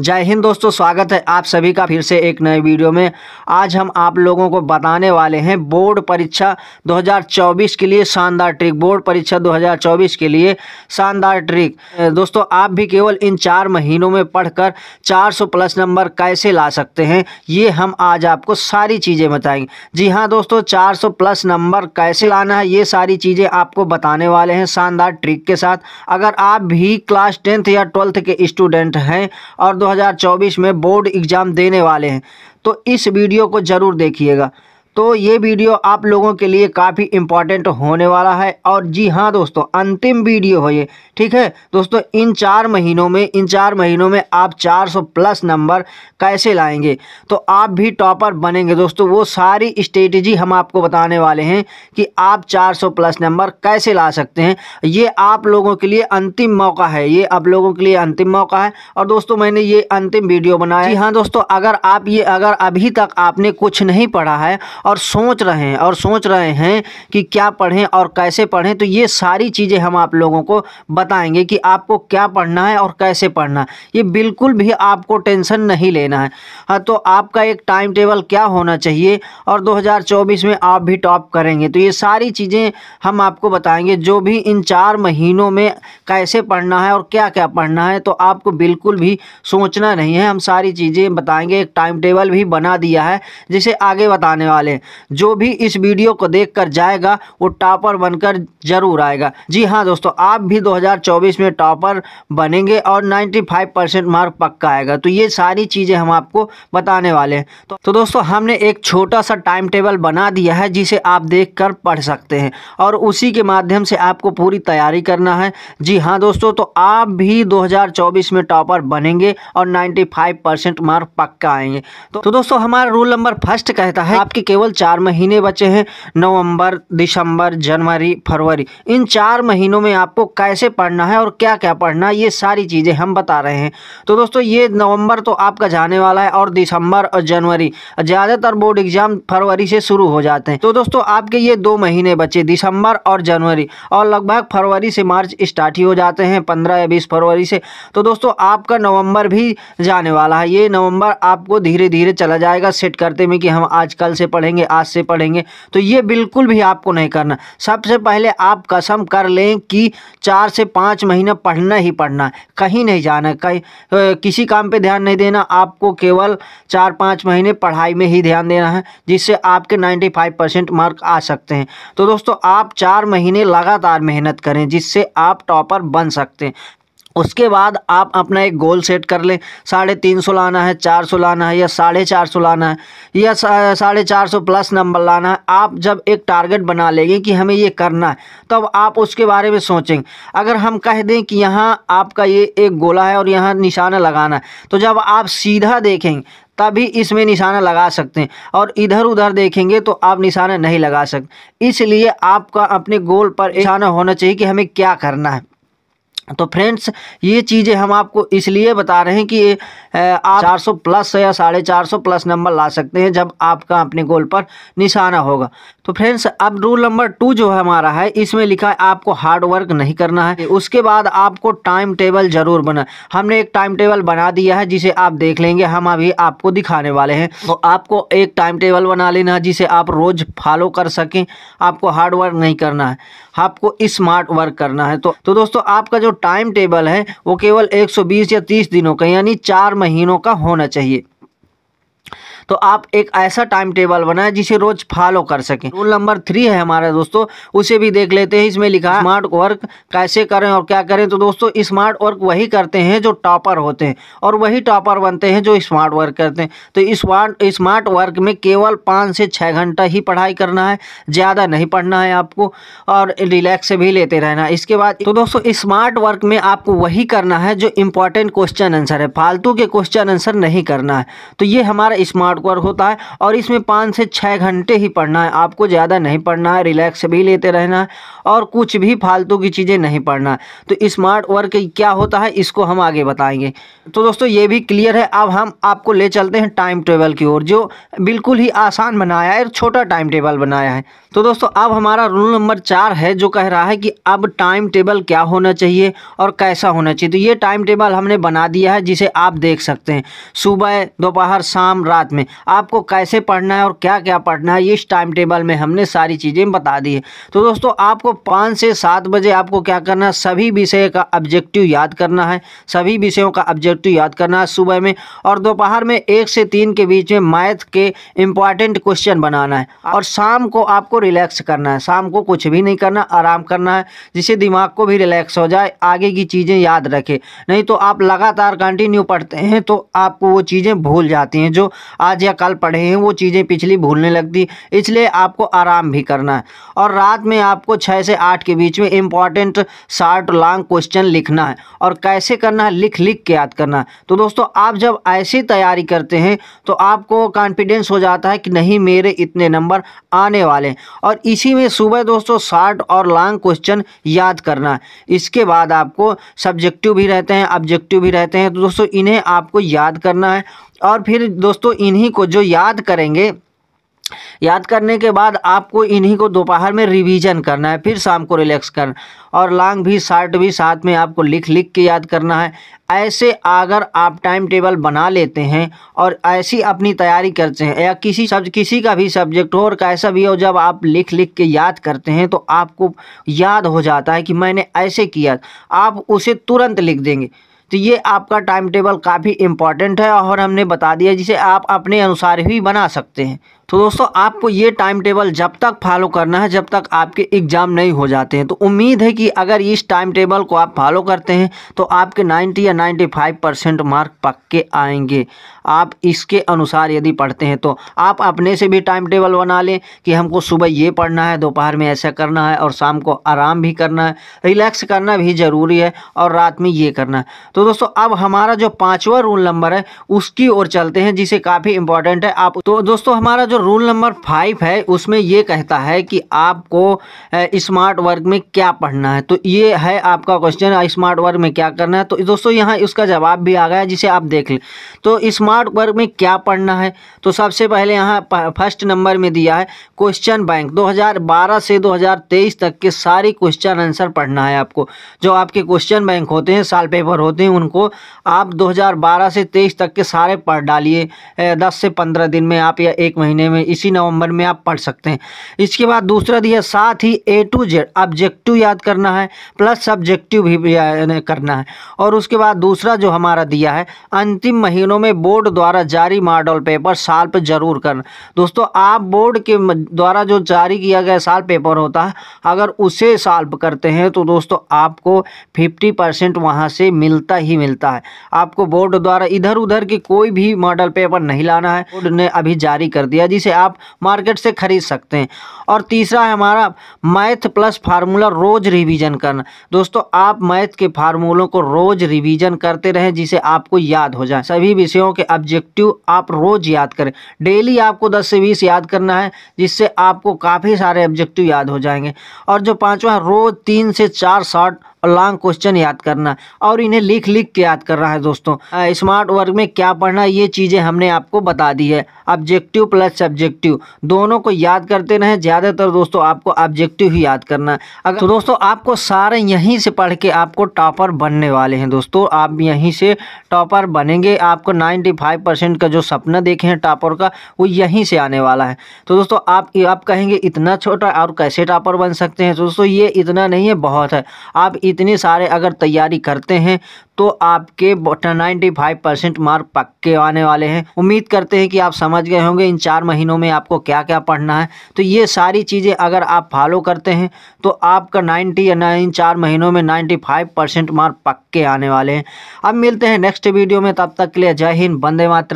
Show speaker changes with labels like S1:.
S1: जय हिंद दोस्तों स्वागत है आप सभी का फिर से एक नए वीडियो में आज हम आप लोगों को बताने वाले हैं बोर्ड परीक्षा 2024 के लिए शानदार ट्रिक बोर्ड परीक्षा 2024 के लिए शानदार ट्रिक दोस्तों आप भी केवल इन चार महीनों में पढ़कर 400 प्लस नंबर कैसे ला सकते हैं ये हम आज आपको सारी चीज़ें बताएंगे जी हाँ दोस्तों चार प्लस नंबर कैसे लाना है ये सारी चीज़ें आपको बताने वाले हैं शानदार ट्रिक के साथ अगर आप भी क्लास टेंथ या ट्वेल्थ के स्टूडेंट हैं और 2024 में बोर्ड एग्ज़ाम देने वाले हैं तो इस वीडियो को ज़रूर देखिएगा तो ये वीडियो आप लोगों के लिए काफ़ी इम्पॉर्टेंट होने वाला है और जी हाँ दोस्तों अंतिम वीडियो हो ये ठीक है दोस्तों इन चार महीनों में इन चार महीनों में आप 400 प्लस नंबर कैसे लाएंगे तो आप भी टॉपर बनेंगे दोस्तों वो सारी स्ट्रेटजी हम आपको बताने वाले हैं कि आप 400 प्लस नंबर कैसे ला सकते हैं ये आप लोगों के लिए अंतिम मौका है ये आप लोगों के लिए अंतिम मौका है और दोस्तों मैंने ये अंतिम वीडियो बनाया जी हाँ दोस्तों अगर आप ये अगर अभी तक आपने कुछ नहीं पढ़ा है और सोच रहे हैं और सोच रहे हैं कि क्या पढ़ें और कैसे पढ़ें तो ये सारी चीज़ें हम आप लोगों को बताएंगे कि आपको क्या पढ़ना है और कैसे पढ़ना है ये बिल्कुल भी आपको टेंशन नहीं लेना है हाँ तो आपका एक टाइम टेबल क्या होना चाहिए और 2024 में आप भी टॉप करेंगे तो ये सारी चीज़ें हम आपको बताएंगे जो भी इन चार महीनों में कैसे पढ़ना है और क्या क्या पढ़ना है तो आपको बिल्कुल भी सोचना नहीं है हम सारी चीज़ें बताएंगे एक टाइम टेबल भी बना दिया है जिसे आगे बताने वाले करें जो भी इस वीडियो को देखकर जाएगा वो टॉपर बनकर जरूर आएगा जी हाँ दोस्तों आप भी 2024 में टॉपर बनेंगे और 95 परसेंट मार्क पक्का आएगा तो ये सारी चीज़ें हम आपको बताने वाले हैं तो, तो दोस्तों हमने एक छोटा सा टाइम टेबल बना दिया है जिसे आप देख पढ़ सकते हैं और उसी के माध्यम से आपको पूरी तैयारी करना है जी हाँ दोस्तों तो आप भी 2024 में टॉपर बनेंगे और 95 परसेंट मार्क पक्का आएंगे तो, तो दोस्तों हमारा रूल नंबर फर्स्ट कहता है आपकी केवल केवल चार महीने बचे हैं नवंबर दिसंबर जनवरी फरवरी इन चार महीनों में आपको कैसे पढ़ना है और क्या क्या पढ़ना है ये सारी चीज़ें हम बता रहे हैं तो दोस्तों ये नवंबर तो आपका जाने वाला है और दिसंबर और जनवरी ज़्यादातर बोर्ड एग्ज़ाम फरवरी से शुरू हो जाते हैं तो दोस्तों आपके ये दो महीने बचे दिसंबर और जनवरी और लगभग फरवरी से मार्च स्टार्ट ही हो जाते हैं पंद्रह या बीस फरवरी से तो दोस्तों आपका नवंबर भी जाने वाला है ये नवंबर आपको धीरे धीरे चला जाएगा सेट करते में कि हम आजकल से पढ़ेंगे पढ़ेंगे आज से पढ़ेंगे तो ये बिल्कुल भी आपको नहीं करना सबसे पहले आप कसम कर लें कि चार से पाँच महीना पढ़ना ही पढ़ना है कहीं नहीं जाना कहीं किसी काम पर ध्यान नहीं देना आपको केवल चार पाँच महीने पढ़ाई में ही ध्यान देना है जिससे आपके नाइन्टी परसेंट मार्क आ सकते हैं तो दोस्तों आप चार महीने लगातार मेहनत करें जिससे आप टॉपर बन सकते हैं उसके बाद आप अपना एक गोल सेट कर लें साढ़े तीन सौ लाना है चार सौ लाना है या साढ़े चार सौ लाना है या साढ़े चार सौ प्लस नंबर लाना है आप जब एक टारगेट बना लेंगे कि हमें ये करना है तब तो आप उसके बारे में सोचेंगे अगर हम कह दें कि यहाँ आपका ये एक गोला है और यहाँ निशाना लगाना है तो जब आप सीधा देखेंगे तभी इसमें निशाना लगा सकते हैं और इधर उधर देखेंगे तो आप निशाना नहीं लगा सकते इसलिए आपका अपने गोल पर निशाना होना चाहिए कि हमें क्या करना है तो फ्रेंड्स ये चीज़ें हम आपको इसलिए बता रहे हैं कि आप 400 प्लस या साढ़े चार सौ प्लस नंबर ला सकते हैं जब आपका अपने गोल पर निशाना होगा तो फ्रेंड्स अब रूल नंबर टू जो है हमारा है इसमें लिखा है आपको हार्ड वर्क नहीं करना है उसके बाद आपको टाइम टेबल ज़रूर बना हमने एक टाइम टेबल बना दिया है जिसे आप देख लेंगे हम अभी आपको दिखाने वाले हैं तो आपको एक टाइम टेबल बना लेना है जिसे आप रोज़ फॉलो कर सकें आपको हार्ड वर्क नहीं करना है आपको स्मार्ट वर्क करना है तो, तो दोस्तों आपका जो टाइम टेबल है वो केवल 120 या 30 दिनों का यानी चार महीनों का होना चाहिए तो आप एक ऐसा टाइम टेबल बनाए जिसे रोज फॉलो कर सकें रूल नंबर थ्री है हमारे दोस्तों उसे भी देख लेते हैं इसमें लिखा स्मार्ट वर्क कैसे करें और क्या करें तो दोस्तों स्मार्ट वर्क वही करते हैं जो टॉपर होते हैं और वही टॉपर बनते हैं जो स्मार्ट वर्क करते हैं तो स्मार्ट स्मार्ट वर्क में केवल पाँच से छः घंटा ही पढ़ाई करना है ज़्यादा नहीं पढ़ना है आपको और रिलैक्स भी लेते रहना इसके बाद तो दोस्तों स्मार्ट वर्क में आपको वही करना है जो इम्पोर्टेंट क्वेश्चन आंसर है फालतू के क्वेश्चन आंसर नहीं करना है तो ये हमारा स्मार्ट हार्ड वर्क होता है और इसमें पाँच से छः घंटे ही पढ़ना है आपको ज़्यादा नहीं पढ़ना है रिलैक्स भी लेते रहना है और कुछ भी फालतू की चीज़ें नहीं पढ़ना है तो स्मार्ट वर्क क्या होता है इसको हम आगे बताएंगे तो दोस्तों ये भी क्लियर है अब हम आपको ले चलते हैं टाइम टेबल की ओर जो बिल्कुल ही आसान बनाया है छोटा टाइम टेबल बनाया है तो दोस्तों अब हमारा रूल नंबर चार है जो कह रहा है कि अब टाइम टेबल क्या होना चाहिए और कैसा होना चाहिए तो ये टाइम टेबल हमने बना दिया है जिसे आप देख सकते हैं सुबह दोपहर शाम रात में में आपको कैसे पढ़ना है और क्या क्या पढ़ना है इस टाइम टेबल में हमने सारी चीज़ें बता दी है तो दोस्तों आपको पाँच से सात बजे आपको क्या करना है सभी विषय का ऑब्जेक्टिव याद करना है सभी विषयों का ऑब्जेक्टिव याद करना है सुबह में और दोपहर में एक से तीन के बीच में मैथ के इम्पॉर्टेंट क्वेश्चन बनाना है और शाम को आपको रिलैक्स करना है शाम को कुछ भी नहीं करना आराम करना है जिससे दिमाग को भी रिलैक्स हो जाए आगे की चीज़ें याद रखे नहीं तो आप लगातार कंटिन्यू पढ़ते हैं तो आपको वो चीज़ें भूल जाती हैं जो आज आज या कल पढ़े हैं वो चीज़ें पिछली भूलने लगती इसलिए आपको आराम भी करना है और रात में आपको छः से आठ के बीच में इम्पॉर्टेंट शार्ट लॉन्ग क्वेश्चन लिखना है और कैसे करना है लिख लिख के याद करना है तो दोस्तों आप जब ऐसी तैयारी करते हैं तो आपको कॉन्फिडेंस हो जाता है कि नहीं मेरे इतने नंबर आने वाले और इसी में सुबह दोस्तों शार्ट और लॉन्ग क्वेश्चन याद करना है इसके बाद आपको सब्जेक्टिव भी रहते हैं ऑब्जेक्टिव भी रहते हैं तो दोस्तों इन्हें आपको याद करना है और फिर दोस्तों इन्हीं को जो याद करेंगे याद करने के बाद आपको इन्हीं को दोपहर में रिवीजन करना है फिर शाम को रिलैक्स करना और लॉन्ग भी शार्ट भी साथ में आपको लिख लिख के याद करना है ऐसे अगर आप टाइम टेबल बना लेते हैं और ऐसी अपनी तैयारी करते हैं या किसी सब्ज किसी का भी सब्जेक्ट हो और कैसा भी हो जब आप लिख लिख के याद करते हैं तो आपको याद हो जाता है कि मैंने ऐसे किया आप उसे तुरंत लिख देंगे तो ये आपका टाइम टेबल काफ़ी इम्पॉर्टेंट है और हमने बता दिया जिसे आप अपने अनुसार ही बना सकते हैं तो दोस्तों आपको ये टाइम टेबल जब तक फॉलो करना है जब तक आपके एग्ज़ाम नहीं हो जाते हैं तो उम्मीद है कि अगर इस टाइम टेबल को आप फॉलो करते हैं तो आपके 90 या 95 परसेंट मार्क पक्के आएंगे आप इसके अनुसार यदि पढ़ते हैं तो आप अपने से भी टाइम टेबल बना लें कि हमको सुबह ये पढ़ना है दोपहर में ऐसा करना है और शाम को आराम भी करना है रिलैक्स करना भी ज़रूरी है और रात में ये करना है तो दोस्तों अब हमारा जो पाँचवा रूल नंबर है उसकी ओर चलते हैं जिसे काफ़ी इंपॉर्टेंट है आप तो दोस्तों हमारा जो रूल नंबर फाइव है उसमें ये कहता है कि आपको स्मार्ट वर्क में क्या पढ़ना है तो ये है आपका क्वेश्चन स्मार्ट वर्क में क्या करना है तो दोस्तों यहाँ इसका जवाब भी आ गया है जिसे आप देख लें तो स्मार्ट वर्क में क्या पढ़ना है तो सबसे पहले यहाँ फर्स्ट नंबर में दिया है क्वेश्चन बैंक दो से दो तक के सारे क्वेश्चन आंसर पढ़ना है आपको जो आपके क्वेश्चन बैंक होते हैं साल पेपर होते हैं उनको आप दो से तेईस तक के सारे पढ़ डालिए दस से पंद्रह दिन में आप या एक महीने महीने में इसी नवंबर में आप पढ़ सकते हैं इसके बाद दूसरा दिया साथ ही ए टू जेड ऑब्जेक्टिव याद करना है प्लस सब्जेक्टिव भी करना है और उसके बाद दूसरा जो हमारा दिया है अंतिम महीनों में बोर्ड द्वारा जारी मॉडल पेपर साल पर जरूर करना दोस्तों आप बोर्ड के द्वारा जो जारी किया गया साल पेपर होता है अगर उसे साल्व करते हैं तो दोस्तों आपको फिफ्टी परसेंट वहाँ से मिलता ही मिलता है आपको बोर्ड द्वारा इधर उधर के कोई भी मॉडल पेपर नहीं लाना है बोर्ड ने अभी जारी कर दिया आसानी से आप मार्केट से ख़रीद सकते हैं और तीसरा है हमारा मैथ प्लस फार्मूला रोज़ रिवीजन करना दोस्तों आप मैथ के फार्मूलों को रोज़ रिवीजन करते रहें जिसे आपको याद हो जाए सभी विषयों के ऑब्जेक्टिव आप रोज़ याद करें डेली आपको दस से बीस याद करना है जिससे आपको काफ़ी सारे ऑब्जेक्टिव याद हो जाएंगे और जो पाँचवा रोज़ तीन से चार शॉर्ट और लॉन्ग क्वेश्चन याद करना और इन्हें लिख लिख के याद करना है दोस्तों स्मार्ट वर्क में क्या पढ़ना ये चीज़ें हमने आपको बता दी है ऑब्जेक्टिव प्लस सब्जेक्टिव दोनों को याद करते रहें ज़्यादातर दोस्तों आपको ऑब्जेक्टिव ही याद करना अगर तो दोस्तों आपको सारे यहीं से पढ़ के आपको टॉपर बनने वाले हैं दोस्तों आप यहीं से टॉपर बनेंगे आपको नाइन्टी फाइव परसेंट का जो सपना देखे हैं टॉपर का वो यहीं से आने वाला है तो दोस्तों आप आप कहेंगे इतना छोटा और कैसे टॉपर बन सकते हैं तो दोस्तों ये इतना नहीं है बहुत है आप इतने सारे अगर तैयारी करते हैं तो आपके नाइन्टी फाइव परसेंट मार्क पक्के आने वाले हैं उम्मीद करते हैं कि आप समझ गए होंगे इन चार महीनों में आपको क्या क्या पढ़ना है तो ये सारी चीज़ें अगर आप फॉलो करते हैं तो आपका नाइन्टी इन चार महीनों में नाइन्टी फाइव परसेंट मार्क पक्के आने वाले हैं अब मिलते हैं नेक्स्ट वीडियो में तब तक के लिए जय हिंद बंदे मातरम